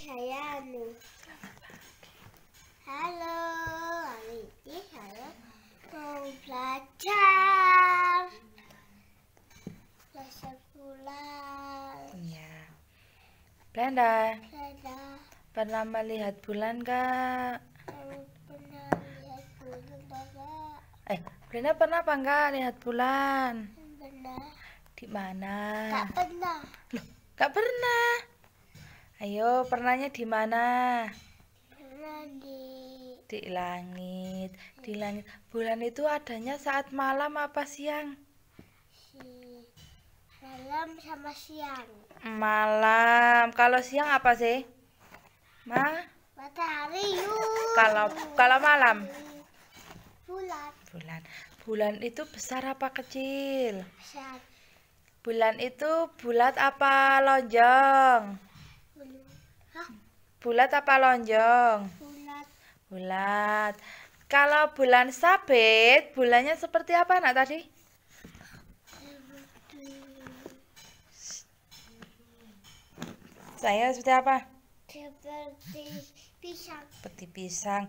sayangmu. Halo, hari ini saya mau belajar. Belajar bulan. Iya. Brenda. Brenda. Pernah melihat bulan kak? Pernah lihat bulan kak. Eh, Brenda pernah apa enggak lihat bulan? Pernah. Di mana? Gak pernah. Loh, enggak pernah. Ayo, pernahnya di mana? Di di langit. Di langit. Bulan itu adanya saat malam apa siang? Si malam sama siang. Malam. Kalau siang apa sih? Ma? Matahari. Kalau kalau malam? Bulan. Bulan. Bulan itu besar apa kecil? Besar. Bulan itu bulat apa lonjong? Bulat apa lonjong? Bulat. Bulat. Kalau bulan sabit, bulannya seperti apa nak tadi? Saya seperti apa? Seperti pisang. Seperti pisang.